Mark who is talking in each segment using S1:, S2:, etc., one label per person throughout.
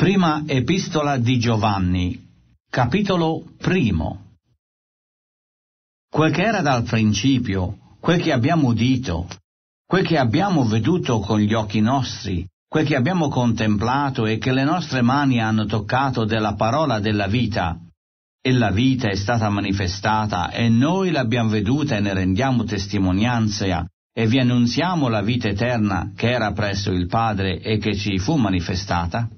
S1: Prima epistola di Giovanni, capitolo primo. Quel che era dal principio, quel che abbiamo udito, quel che abbiamo veduto con gli occhi nostri, quel che abbiamo contemplato e che le nostre mani hanno toccato della parola della vita. E la vita è stata manifestata e noi l'abbiamo veduta e ne rendiamo testimonianza e vi annunziamo la vita eterna che era presso il Padre e che ci fu manifestata.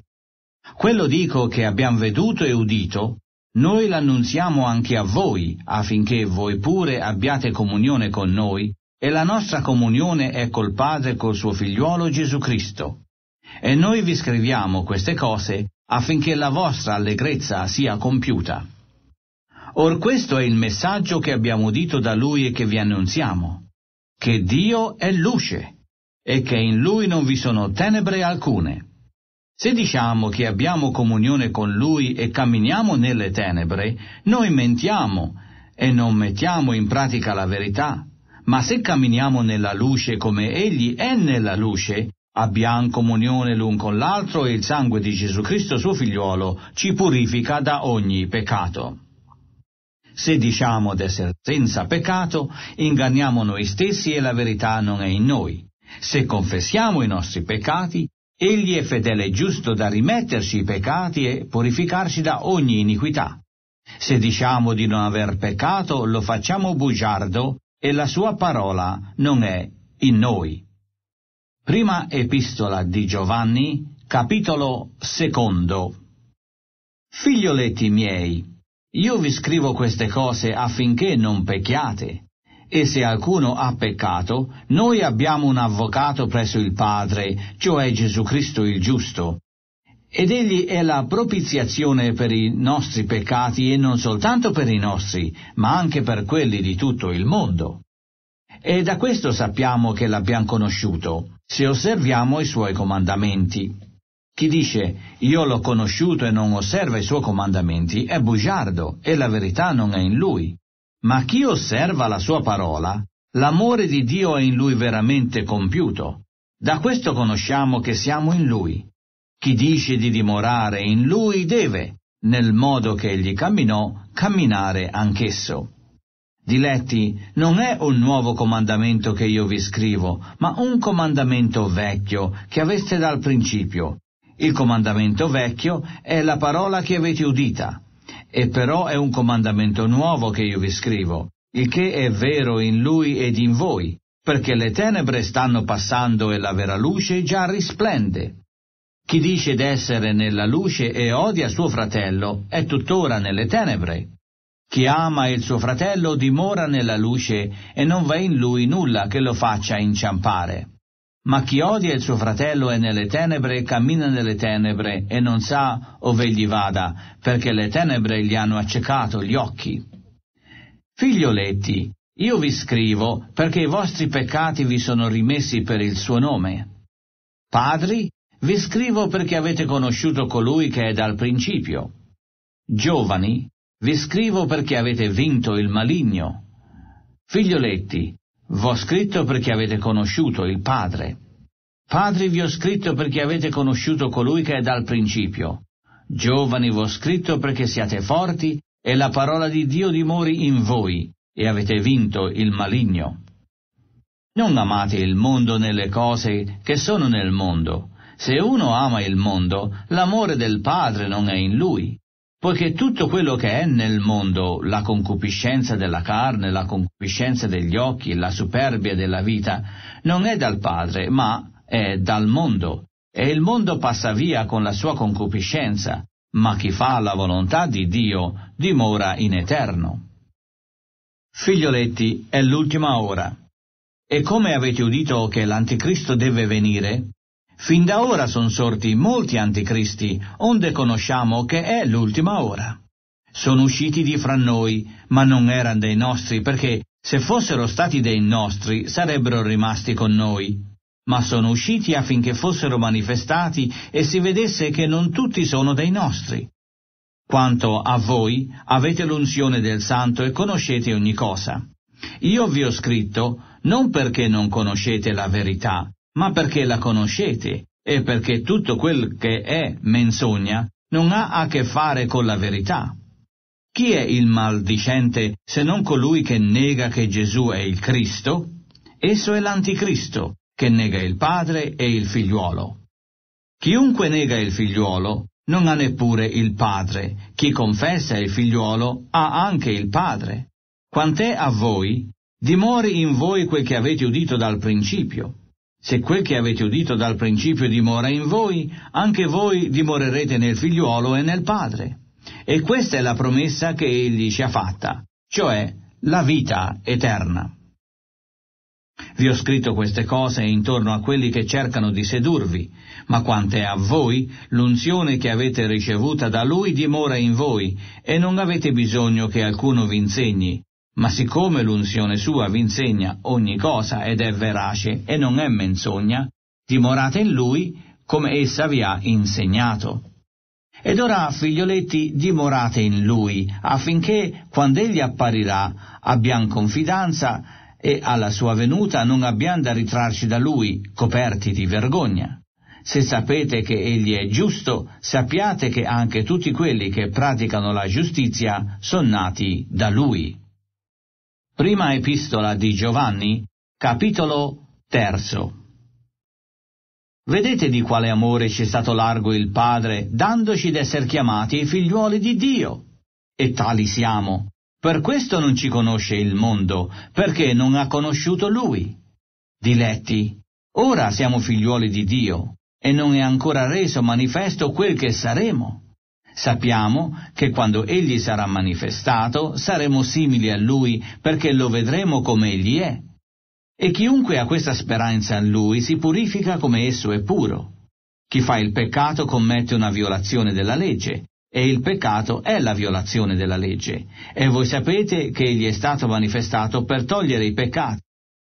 S1: Quello dico che abbiamo veduto e udito, noi l'annunziamo anche a voi, affinché voi pure abbiate comunione con noi, e la nostra comunione è col Padre e col suo figliuolo Gesù Cristo. E noi vi scriviamo queste cose affinché la vostra allegrezza sia compiuta. Or questo è il messaggio che abbiamo udito da Lui e che vi annunziamo, che Dio è luce e che in Lui non vi sono tenebre alcune. Se diciamo che abbiamo comunione con Lui e camminiamo nelle tenebre, noi mentiamo e non mettiamo in pratica la verità. Ma se camminiamo nella luce come Egli è nella luce, abbiamo comunione l'un con l'altro e il sangue di Gesù Cristo suo figliuolo ci purifica da ogni peccato. Se diciamo d'essere senza peccato, inganniamo noi stessi e la verità non è in noi. Se confessiamo i nostri peccati, Egli è fedele e giusto da rimetterci i peccati e purificarci da ogni iniquità. Se diciamo di non aver peccato, lo facciamo bugiardo e la sua parola non è in noi. Prima epistola di Giovanni, capitolo secondo. Figlioletti miei, io vi scrivo queste cose affinché non pecchiate. E se alcuno ha peccato, noi abbiamo un avvocato presso il Padre, cioè Gesù Cristo il giusto. Ed egli è la propiziazione per i nostri peccati e non soltanto per i nostri, ma anche per quelli di tutto il mondo. E da questo sappiamo che l'abbiamo conosciuto, se osserviamo i suoi comandamenti. Chi dice io l'ho conosciuto e non osserva i suoi comandamenti è bugiardo e la verità non è in lui. Ma chi osserva la sua parola, l'amore di Dio è in lui veramente compiuto. Da questo conosciamo che siamo in lui. Chi dice di dimorare in lui deve, nel modo che egli camminò, camminare anch'esso. Diletti, non è un nuovo comandamento che io vi scrivo, ma un comandamento vecchio che aveste dal principio. Il comandamento vecchio è la parola che avete udita e però è un comandamento nuovo che io vi scrivo, il che è vero in lui ed in voi, perché le tenebre stanno passando e la vera luce già risplende. Chi dice d'essere nella luce e odia suo fratello è tuttora nelle tenebre. Chi ama il suo fratello dimora nella luce e non va in lui nulla che lo faccia inciampare. Ma chi odia il suo fratello è nelle tenebre, cammina nelle tenebre e non sa ove gli vada, perché le tenebre gli hanno accecato gli occhi. Figlioletti, io vi scrivo perché i vostri peccati vi sono rimessi per il suo nome. Padri, vi scrivo perché avete conosciuto colui che è dal principio. Giovani, vi scrivo perché avete vinto il maligno. Figlioletti, V'ho scritto perché avete conosciuto il Padre. Padri vi ho scritto perché avete conosciuto colui che è dal principio. Giovani vi ho scritto perché siate forti e la parola di Dio dimori in voi e avete vinto il maligno. Non amate il mondo nelle cose che sono nel mondo. Se uno ama il mondo, l'amore del Padre non è in lui poiché tutto quello che è nel mondo, la concupiscenza della carne, la concupiscenza degli occhi, la superbia della vita, non è dal Padre, ma è dal mondo. E il mondo passa via con la sua concupiscenza, ma chi fa la volontà di Dio dimora in eterno. Figlioletti, è l'ultima ora. E come avete udito che l'anticristo deve venire, Fin da ora sono sorti molti anticristi, onde conosciamo che è l'ultima ora. Sono usciti di fra noi, ma non erano dei nostri, perché se fossero stati dei nostri sarebbero rimasti con noi. Ma sono usciti affinché fossero manifestati e si vedesse che non tutti sono dei nostri. Quanto a voi, avete l'unzione del Santo e conoscete ogni cosa. Io vi ho scritto non perché non conoscete la verità, ma perché la conoscete e perché tutto quel che è menzogna non ha a che fare con la verità. Chi è il maldicente se non colui che nega che Gesù è il Cristo? Esso è l'anticristo, che nega il Padre e il figliuolo. Chiunque nega il figliuolo non ha neppure il Padre, chi confessa il figliuolo ha anche il Padre. Quant'è a voi, dimori in voi quel che avete udito dal principio. Se quel che avete udito dal principio dimora in voi, anche voi dimorerete nel figliuolo e nel padre. E questa è la promessa che egli ci ha fatta, cioè la vita eterna. Vi ho scritto queste cose intorno a quelli che cercano di sedurvi, ma quante a voi, l'unzione che avete ricevuta da lui dimora in voi, e non avete bisogno che alcuno vi insegni, ma siccome l'unzione sua vi insegna ogni cosa ed è verace e non è menzogna, dimorate in lui come essa vi ha insegnato. Ed ora, figlioletti, dimorate in lui, affinché, quando egli apparirà, abbiamo confidenza e alla sua venuta non abbiamo da ritrarci da lui, coperti di vergogna. Se sapete che egli è giusto, sappiate che anche tutti quelli che praticano la giustizia sono nati da lui. Prima epistola di Giovanni, capitolo terzo. Vedete di quale amore ci è stato largo il Padre, dandoci d'esser chiamati figliuoli di Dio. E tali siamo. Per questo non ci conosce il mondo, perché non ha conosciuto Lui. Diletti, ora siamo figliuoli di Dio, e non è ancora reso manifesto quel che saremo. Sappiamo che quando Egli sarà manifestato saremo simili a Lui perché lo vedremo come Egli è. E chiunque ha questa speranza in Lui si purifica come esso è puro. Chi fa il peccato commette una violazione della legge, e il peccato è la violazione della legge. E voi sapete che Egli è stato manifestato per togliere i peccati.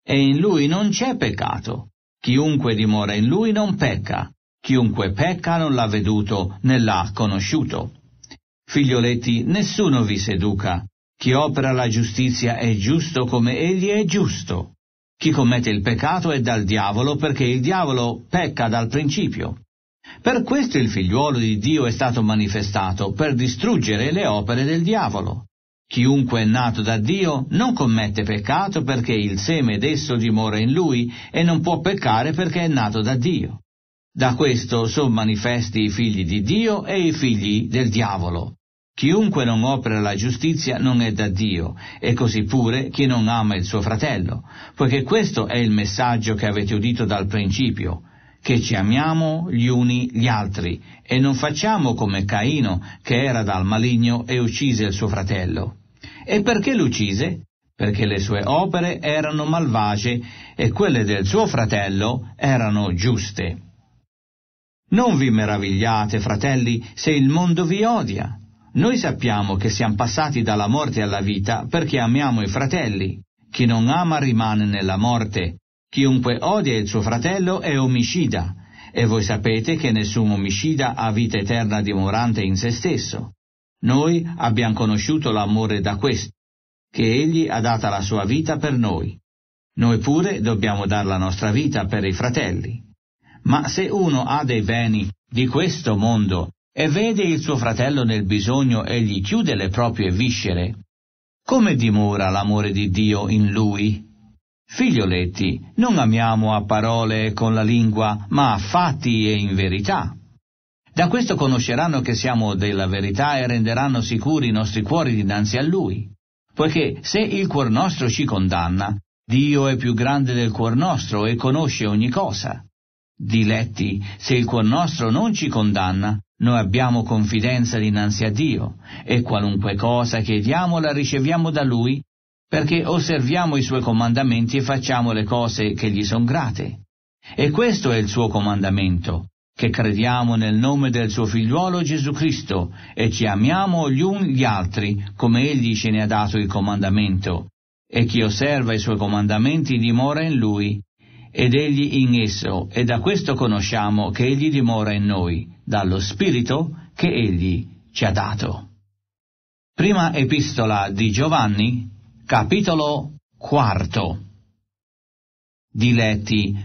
S1: E in Lui non c'è peccato. Chiunque dimora in Lui non pecca. Chiunque pecca non l'ha veduto né l'ha conosciuto. Figlioletti, nessuno vi seduca. Chi opera la giustizia è giusto come egli è giusto. Chi commette il peccato è dal diavolo perché il diavolo pecca dal principio. Per questo il figliuolo di Dio è stato manifestato, per distruggere le opere del diavolo. Chiunque è nato da Dio non commette peccato perché il seme d'esso dimora in lui e non può peccare perché è nato da Dio. Da mm-hmm. questo sono manifesti i figli di Dio e i figli del diavolo. Chiunque non opera la giustizia non è da Dio, e così pure chi non ama il suo fratello, poiché questo è il messaggio che avete udito dal principio, che ci amiamo gli uni gli altri, e non facciamo come Caino, che era dal maligno e uccise il suo fratello. E perché lo uccise? Perché le sue opere erano malvagie e quelle del suo fratello erano giuste. Non vi meravigliate, fratelli, se il mondo vi odia. Noi sappiamo che siamo passati dalla morte alla vita perché amiamo i fratelli. Chi non ama rimane nella morte. Chiunque odia il suo fratello è omicida. E voi sapete che nessun omicida ha vita eterna dimorante in se stesso. Noi abbiamo conosciuto l'amore da questo, che Egli ha data la sua vita per noi. Noi pure dobbiamo dare la nostra vita per i fratelli. Ma se uno ha dei beni di questo mondo e vede il suo fratello nel bisogno e gli chiude le proprie viscere, come dimora l'amore di Dio in lui? Figlioletti, non amiamo a parole e con la lingua, ma a fatti e in verità. Da questo conosceranno che siamo della verità e renderanno sicuri i nostri cuori dinanzi a Lui. Poiché se il cuor nostro ci condanna, Dio è più grande del cuor nostro e conosce ogni cosa. Diletti, se il cuor nostro non ci condanna, noi abbiamo confidenza dinanzi a Dio e qualunque cosa chiediamo la riceviamo da Lui perché osserviamo i Suoi comandamenti e facciamo le cose che gli sono grate. E questo è il suo comandamento, che crediamo nel nome del suo figliuolo Gesù Cristo e ci amiamo gli uni gli altri come egli ce ne ha dato il comandamento. E chi osserva i suoi comandamenti dimora in lui ed egli in esso, e da questo conosciamo che egli dimora in noi, dallo Spirito che egli ci ha dato. Prima epistola di Giovanni, capitolo quarto. Diletti,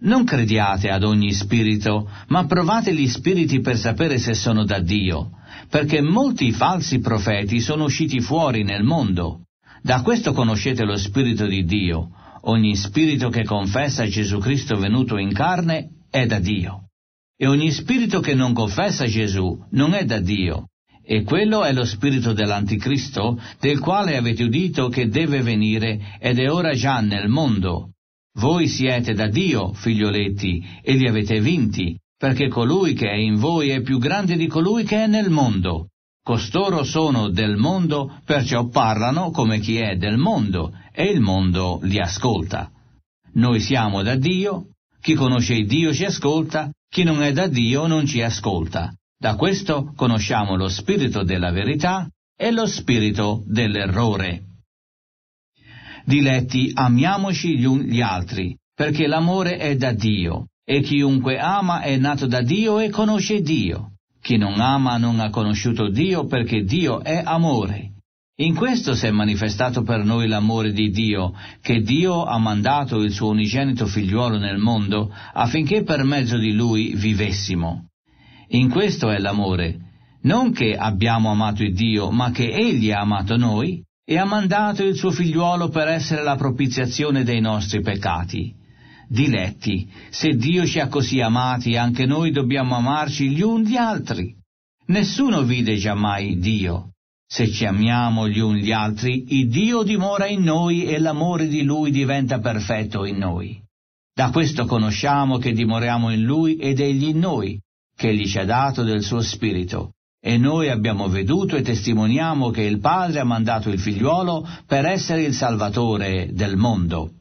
S1: non crediate ad ogni spirito, ma provate gli spiriti per sapere se sono da Dio, perché molti falsi profeti sono usciti fuori nel mondo. Da questo conoscete lo spirito di Dio Ogni spirito che confessa Gesù Cristo venuto in carne è da Dio. E ogni spirito che non confessa Gesù non è da Dio. E quello è lo spirito dell'anticristo, del quale avete udito che deve venire ed è ora già nel mondo. Voi siete da Dio, figlioletti, e li avete vinti, perché colui che è in voi è più grande di colui che è nel mondo. Costoro sono del mondo, perciò parlano come chi è del mondo, e il mondo li ascolta. Noi siamo da Dio, chi conosce Dio ci ascolta, chi non è da Dio non ci ascolta. Da questo conosciamo lo spirito della verità e lo spirito dell'errore. Diletti, amiamoci gli uni gli altri, perché l'amore è da Dio, e chiunque ama è nato da Dio e conosce Dio. Chi non ama non ha conosciuto Dio perché Dio è amore. In questo si è manifestato per noi l'amore di Dio, che Dio ha mandato il suo unigenito figliuolo nel mondo affinché per mezzo di lui vivessimo. In questo è l'amore, non che abbiamo amato il Dio, ma che Egli ha amato noi e ha mandato il suo figliuolo per essere la propiziazione dei nostri peccati. Diletti, se Dio ci ha così amati, anche noi dobbiamo amarci gli uni gli altri. Nessuno vide giammai Dio. Se ci amiamo gli uni gli altri, il Dio dimora in noi e l'amore di Lui diventa perfetto in noi. Da questo conosciamo che dimoriamo in Lui ed Egli in noi, che gli ci ha dato del suo Spirito. E noi abbiamo veduto e testimoniamo che il Padre ha mandato il Figliuolo per essere il Salvatore del mondo.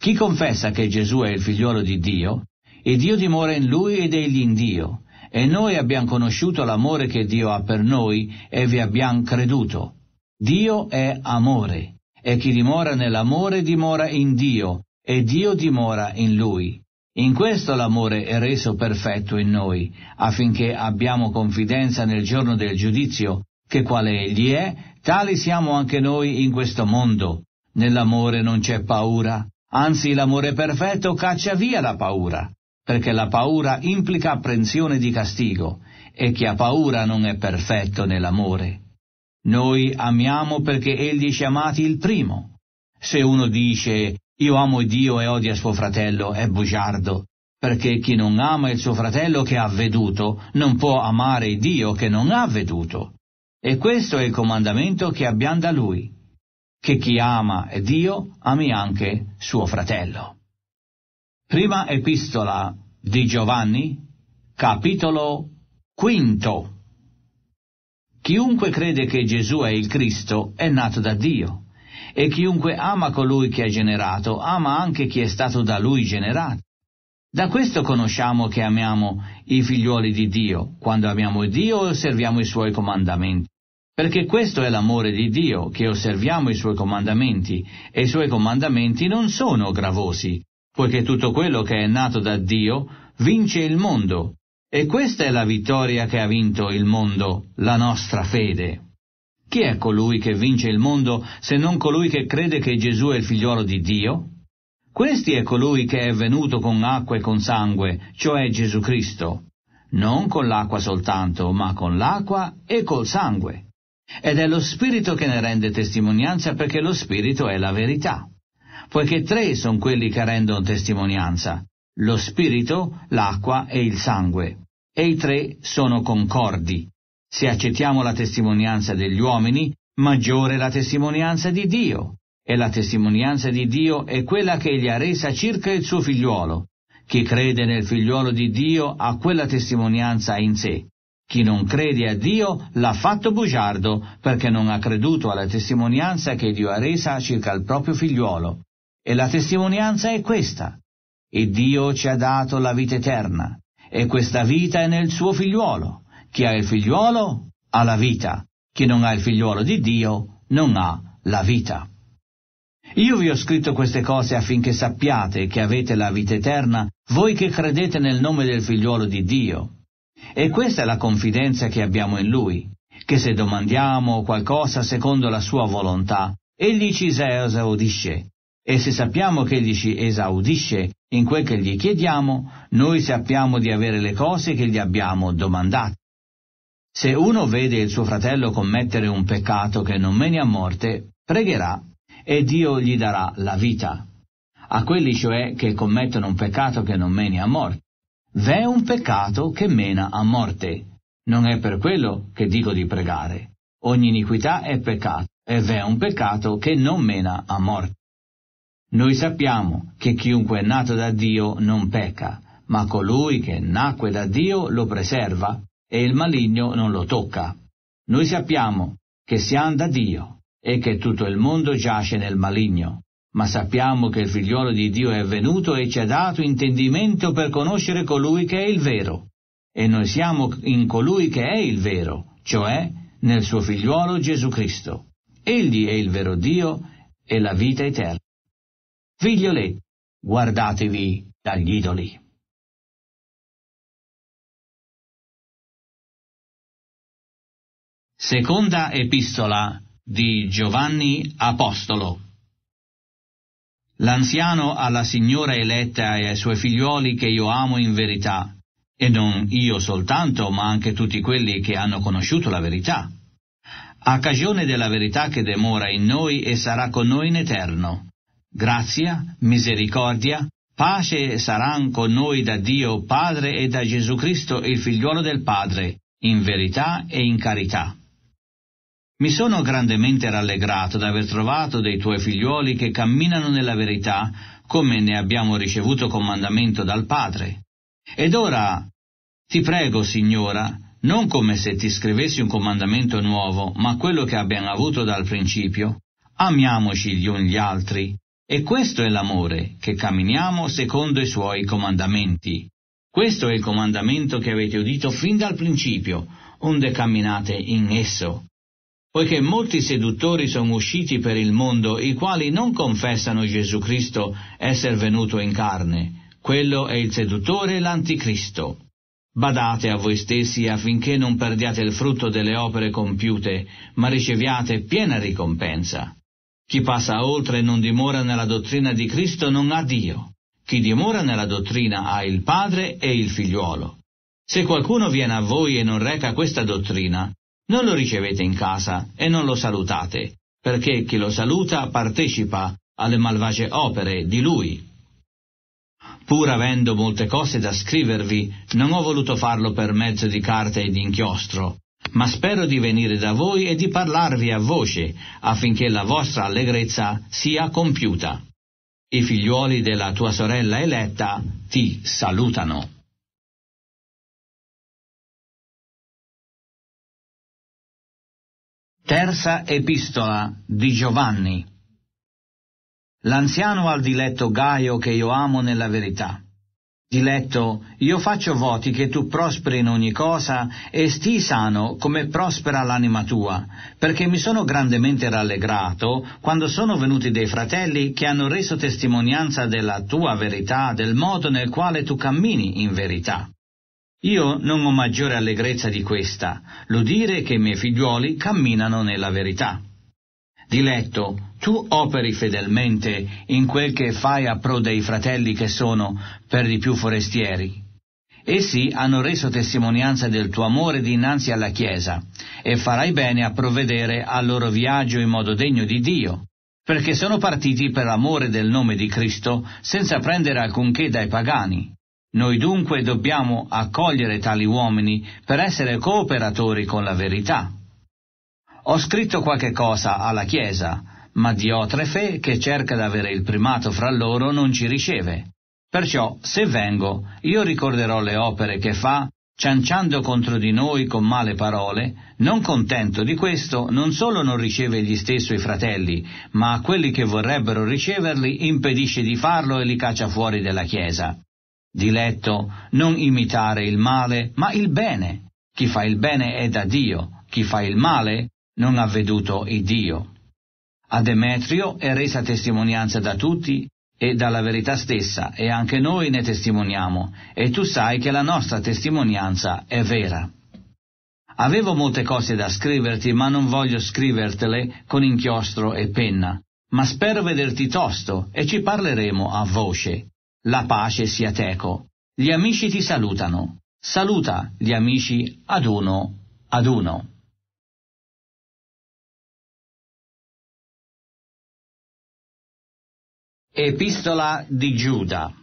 S1: Chi confessa che Gesù è il figliolo di Dio, e Dio dimora in lui ed egli in Dio, e noi abbiamo conosciuto l'amore che Dio ha per noi e vi abbiamo creduto. Dio è amore, e chi dimora nell'amore dimora in Dio, e Dio dimora in lui. In questo l'amore è reso perfetto in noi, affinché abbiamo confidenza nel giorno del giudizio, che quale egli è, tali siamo anche noi in questo mondo. Nell'amore non c'è paura, Anzi, l'amore perfetto caccia via la paura, perché la paura implica apprensione di castigo, e chi ha paura non è perfetto nell'amore. Noi amiamo perché Egli ci ha amati il primo. Se uno dice io amo Dio e odia suo fratello, è bugiardo, perché chi non ama il suo fratello che ha veduto non può amare Dio che non ha veduto. E questo è il comandamento che abbiamo da Lui che chi ama Dio ami anche suo fratello. Prima epistola di Giovanni, capitolo quinto. Chiunque crede che Gesù è il Cristo è nato da Dio, e chiunque ama colui che ha generato, ama anche chi è stato da lui generato. Da questo conosciamo che amiamo i figlioli di Dio, quando amiamo Dio e osserviamo i suoi comandamenti. Perché questo è l'amore di Dio, che osserviamo i suoi comandamenti, e i suoi comandamenti non sono gravosi, poiché tutto quello che è nato da Dio vince il mondo. E questa è la vittoria che ha vinto il mondo, la nostra fede. Chi è colui che vince il mondo se non colui che crede che Gesù è il figliolo di Dio? Questi è colui che è venuto con acqua e con sangue, cioè Gesù Cristo. Non con l'acqua soltanto, ma con l'acqua e col sangue. Ed è lo Spirito che ne rende testimonianza perché lo Spirito è la verità. Poiché tre sono quelli che rendono testimonianza, lo Spirito, l'acqua e il sangue. E i tre sono concordi. Se accettiamo la testimonianza degli uomini, maggiore è la testimonianza di Dio. E la testimonianza di Dio è quella che egli ha resa circa il suo figliuolo. Chi crede nel figliuolo di Dio ha quella testimonianza in sé. Chi non crede a Dio l'ha fatto bugiardo perché non ha creduto alla testimonianza che Dio ha resa circa il proprio figliuolo. E la testimonianza è questa. E Dio ci ha dato la vita eterna. E questa vita è nel suo figliuolo. Chi ha il figliuolo ha la vita. Chi non ha il figliuolo di Dio non ha la vita. Io vi ho scritto queste cose affinché sappiate che avete la vita eterna, voi che credete nel nome del figliuolo di Dio. E questa è la confidenza che abbiamo in Lui, che se domandiamo qualcosa secondo la Sua volontà, Egli ci esaudisce. E se sappiamo che Egli ci esaudisce in quel che gli chiediamo, noi sappiamo di avere le cose che gli abbiamo domandate. Se uno vede il suo fratello commettere un peccato che non meni a morte, pregherà e Dio gli darà la vita. A quelli cioè che commettono un peccato che non meni a morte. V'è un peccato che mena a morte. Non è per quello che dico di pregare. Ogni iniquità è peccato, e v'è un peccato che non mena a morte. Noi sappiamo che chiunque è nato da Dio non pecca, ma colui che nacque da Dio lo preserva e il maligno non lo tocca. Noi sappiamo che siamo da Dio e che tutto il mondo giace nel maligno ma sappiamo che il figliuolo di Dio è venuto e ci ha dato intendimento per conoscere colui che è il vero. E noi siamo in colui che è il vero, cioè nel suo figliuolo Gesù Cristo. Egli è il vero Dio e la vita eterna. Figlioletti, guardatevi dagli idoli. Seconda epistola di Giovanni Apostolo L'anziano alla signora eletta e ai suoi figliuoli che io amo in verità, e non io soltanto, ma anche tutti quelli che hanno conosciuto la verità. A cagione della verità che demora in noi e sarà con noi in eterno. Grazia, misericordia, pace saranno con noi da Dio Padre e da Gesù Cristo, il figliuolo del Padre, in verità e in carità. Mi sono grandemente rallegrato d'aver trovato dei tuoi figliuoli che camminano nella verità, come ne abbiamo ricevuto comandamento dal Padre. Ed ora, ti prego, Signora, non come se ti scrivessi un comandamento nuovo, ma quello che abbiamo avuto dal principio, amiamoci gli uni gli altri, e questo è l'amore, che camminiamo secondo i suoi comandamenti. Questo è il comandamento che avete udito fin dal principio, onde camminate in esso poiché molti seduttori sono usciti per il mondo, i quali non confessano Gesù Cristo essere venuto in carne. Quello è il seduttore e l'anticristo. Badate a voi stessi affinché non perdiate il frutto delle opere compiute, ma riceviate piena ricompensa. Chi passa oltre e non dimora nella dottrina di Cristo non ha Dio. Chi dimora nella dottrina ha il Padre e il Figliuolo. Se qualcuno viene a voi e non reca questa dottrina, non lo ricevete in casa e non lo salutate, perché chi lo saluta partecipa alle malvagie opere di lui. Pur avendo molte cose da scrivervi, non ho voluto farlo per mezzo di carta e di inchiostro, ma spero di venire da voi e di parlarvi a voce, affinché la vostra allegrezza sia compiuta. I figliuoli della tua sorella eletta ti salutano. Terza epistola di Giovanni. L'anziano al diletto Gaio che io amo nella verità. Diletto, io faccio voti che tu prosperi in ogni cosa e stii sano come prospera l'anima tua, perché mi sono grandemente rallegrato quando sono venuti dei fratelli che hanno reso testimonianza della tua verità, del modo nel quale tu cammini in verità. Io non ho maggiore allegrezza di questa, l'udire che i miei figliuoli camminano nella verità. Diletto, tu operi fedelmente in quel che fai a pro dei fratelli che sono, per di più, forestieri. Essi hanno reso testimonianza del tuo amore dinanzi alla Chiesa, e farai bene a provvedere al loro viaggio in modo degno di Dio, perché sono partiti per l'amore del nome di Cristo senza prendere alcunché dai pagani noi dunque dobbiamo accogliere tali uomini per essere cooperatori con la verità. Ho scritto qualche cosa alla Chiesa, ma Diotrefe, che cerca di avere il primato fra loro, non ci riceve. Perciò, se vengo, io ricorderò le opere che fa, cianciando contro di noi con male parole, non contento di questo, non solo non riceve gli stesso i fratelli, ma a quelli che vorrebbero riceverli impedisce di farlo e li caccia fuori della Chiesa. Diletto, non imitare il male, ma il bene. Chi fa il bene è da Dio, chi fa il male non ha veduto il Dio. A Demetrio è resa testimonianza da tutti e dalla verità stessa, e anche noi ne testimoniamo, e tu sai che la nostra testimonianza è vera. Avevo molte cose da scriverti, ma non voglio scrivertele con inchiostro e penna, ma spero vederti tosto e ci parleremo a voce. La pace sia teco. Gli amici ti salutano. Saluta gli amici ad uno ad uno. Epistola di Giuda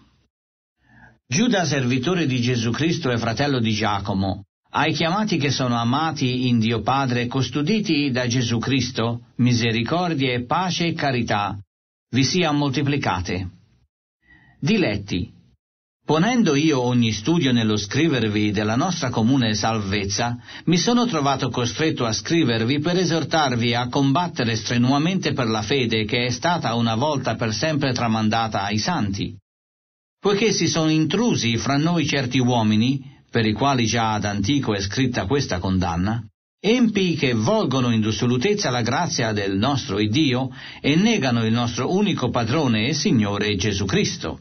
S1: Giuda, servitore di Gesù Cristo e fratello di Giacomo, ai chiamati che sono amati in Dio Padre e custoditi da Gesù Cristo, misericordia e pace e carità, vi siano moltiplicate. Diletti, ponendo io ogni studio nello scrivervi della nostra comune salvezza, mi sono trovato costretto a scrivervi per esortarvi a combattere strenuamente per la fede che è stata una volta per sempre tramandata ai santi. Poiché si sono intrusi fra noi certi uomini, per i quali già ad antico è scritta questa condanna, empi che volgono in dissolutezza la grazia del nostro Iddio e negano il nostro unico padrone e Signore Gesù Cristo.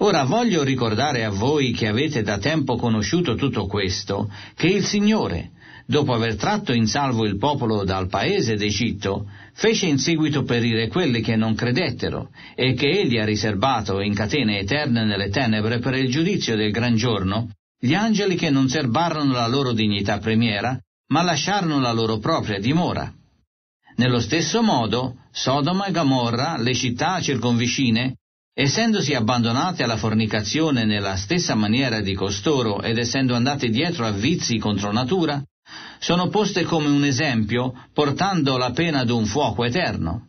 S1: Ora voglio ricordare a voi che avete da tempo conosciuto tutto questo, che il Signore, dopo aver tratto in salvo il popolo dal paese d'Egitto, fece in seguito perire quelli che non credettero e che egli ha riserbato in catene eterne nelle tenebre per il giudizio del gran giorno, gli angeli che non serbarono la loro dignità premiera, ma lasciarono la loro propria dimora. Nello stesso modo, Sodoma e Gomorra, le città circonvicine, Essendosi abbandonate alla fornicazione nella stessa maniera di costoro ed essendo andate dietro a vizi contro natura, sono poste come un esempio portando la pena d'un fuoco eterno.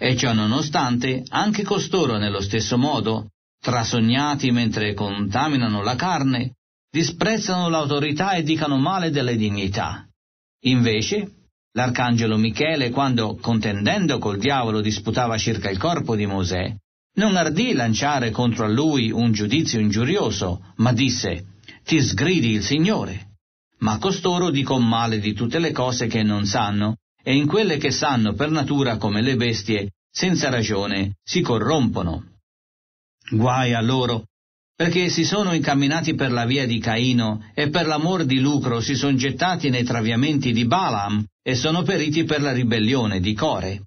S1: E ciò nonostante, anche costoro nello stesso modo, trasognati mentre contaminano la carne, disprezzano l'autorità e dicano male delle dignità. Invece, l'arcangelo Michele, quando contendendo col diavolo disputava circa il corpo di Mosè, non ardì lanciare contro a lui un giudizio ingiurioso, ma disse, ti sgridi il Signore. Ma costoro dicono male di tutte le cose che non sanno, e in quelle che sanno per natura come le bestie, senza ragione, si corrompono. Guai a loro, perché si sono incamminati per la via di Caino e per l'amor di lucro si sono gettati nei traviamenti di Balaam e sono periti per la ribellione di Core.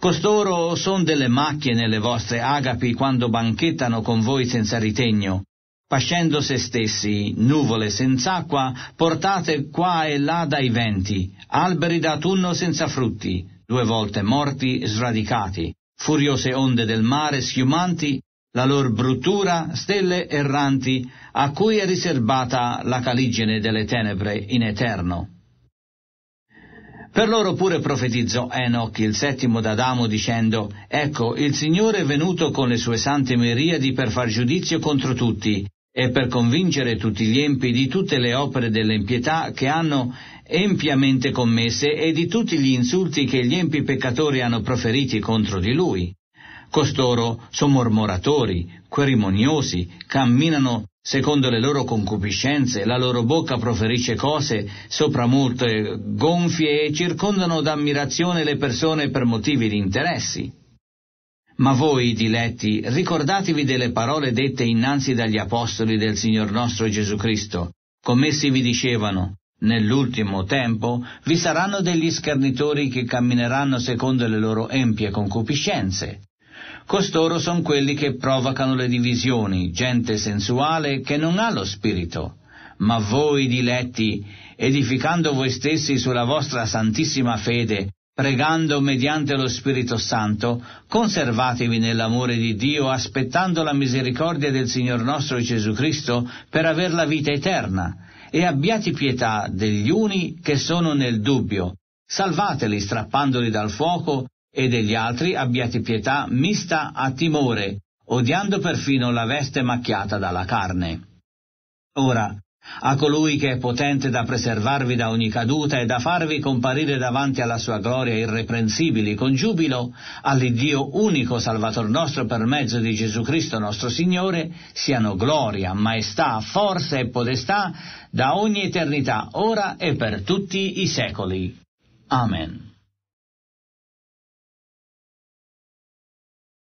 S1: Costoro son delle macchie nelle vostre agapi quando banchettano con voi senza ritegno. Pascendo se stessi, nuvole senz'acqua, portate qua e là dai venti, alberi d'autunno senza frutti, due volte morti, sradicati, furiose onde del mare schiumanti, la lor bruttura, stelle erranti, a cui è riservata la caligine delle tenebre in eterno. Per loro pure profetizzò Enoch, il settimo d'Adamo, dicendo, Ecco, il Signore è venuto con le sue sante miriadi per far giudizio contro tutti, e per convincere tutti gli empi di tutte le opere dell'impietà che hanno empiamente commesse e di tutti gli insulti che gli empi peccatori hanno proferiti contro di lui. Costoro sono mormoratori, querimoniosi, camminano Secondo le loro concupiscenze, la loro bocca proferisce cose sopramulte, gonfie e circondano d'ammirazione le persone per motivi di interessi. Ma voi, diletti, ricordatevi delle parole dette innanzi dagli apostoli del Signor nostro Gesù Cristo, commessi vi dicevano, nell'ultimo tempo vi saranno degli schernitori che cammineranno secondo le loro empie concupiscenze Costoro sono quelli che provocano le divisioni, gente sensuale che non ha lo spirito. Ma voi, diletti, edificando voi stessi sulla vostra santissima fede, pregando mediante lo Spirito Santo, conservatevi nell'amore di Dio aspettando la misericordia del Signor nostro Gesù Cristo per aver la vita eterna, e abbiate pietà degli uni che sono nel dubbio, salvateli strappandoli dal fuoco e degli altri abbiate pietà mista a timore, odiando perfino la veste macchiata dalla carne. Ora, a colui che è potente da preservarvi da ogni caduta e da farvi comparire davanti alla sua gloria irreprensibili con giubilo, all'Iddio unico Salvator nostro per mezzo di Gesù Cristo nostro Signore, siano gloria, maestà, forza e podestà da ogni eternità, ora e per tutti i secoli. Amen.